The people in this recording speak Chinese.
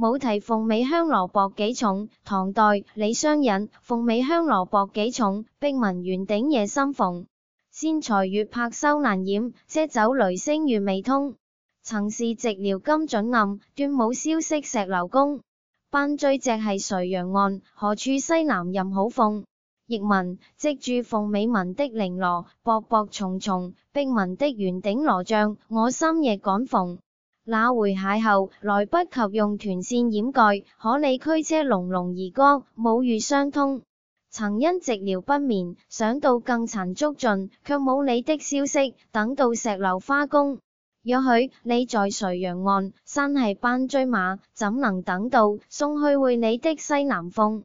冇提凤尾香萝卜几重》唐代李商隐凤尾香萝卜几重，碧文圆顶夜深逢。仙才月魄收难掩，遮酒雷声月未通。曾是直饶金准暗，断冇消息石楼公。班骓只系垂杨岸，何处西南任好风？译文：即住凤尾纹的绫罗，薄薄重重，碧文的圆顶罗帐，我深夜赶逢。那回邂逅，来不及用团扇掩盖。可你驱车隆隆而过，母语相通。曾因寂寥不眠，想到更残足尽，却冇你的消息。等到石榴花公，或许你在垂杨岸，山系斑追马，怎能等到送去会你的西南风？